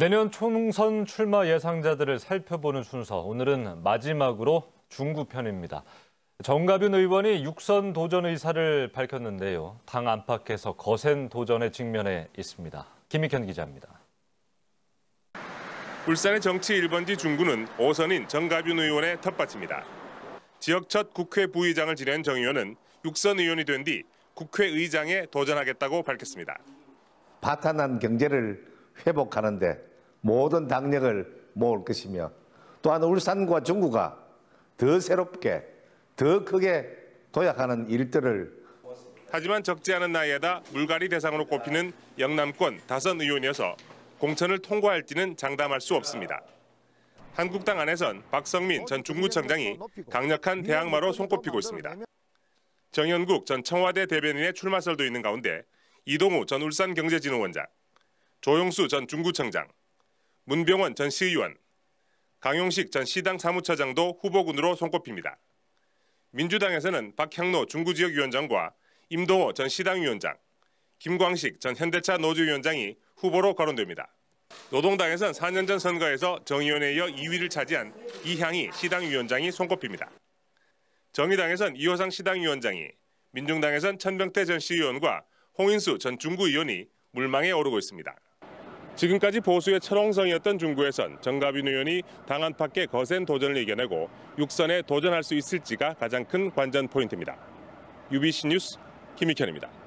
내년 총선 출마 예상자들을 살펴보는 순서, 오늘은 마지막으로 중구편입니다. 정가빈 의원이 육선 도전 의사를 밝혔는데요. 당 안팎에서 거센 도전의직면에 있습니다. 김익현 기자입니다. 울산의 정치 1번지 중구는 5선인 정가빈 의원의 텃밭입니다. 지역 첫 국회 부의장을 지낸 정 의원은 육선 의원이 된 뒤 국회의장에 도전하겠다고 밝혔습니다. 파탄한 경제를 회복하는데 모든 당력을 모을 것이며 또한 울산과 중구가 더 새롭게 더 크게 도약하는 일들을 하지만 적지 않은 나이에다 물갈이 대상으로 꼽히는 영남권 다선 의원이어서 공천을 통과할지는 장담할 수 없습니다. 한국당 안에선 박성민 전 중구청장이 강력한 대항마로 손꼽히고 있습니다. 정현국 전 청와대 대변인의 출마설도 있는 가운데 이동우 전 울산경제진흥원장, 조용수 전 중구청장, 문병원 전 시의원, 강용식 전 시당 사무처장도 후보군으로 손꼽힙니다. 민주당에서는 박향로 중구지역위원장과 임동호 전 시당위원장, 김광식 전 현대차 노조위원장이 후보로 거론됩니다. 노동당에선 4년 전 선거에서 정의원에 이어 2위를 차지한 이향희 시당위원장이 손꼽힙니다. 정의당에선 이호상 시당위원장이, 민중당에선 천병태 전 시의원과 홍인수 전 중구의원이 물망에 오르고 있습니다. 지금까지 보수의 철옹성이었던 중구에선 정가빈 의원이 당 안팎의 거센 도전을 이겨내고 육선에 도전할 수 있을지가 가장 큰 관전 포인트입니다. UBC 뉴스 김익현입니다.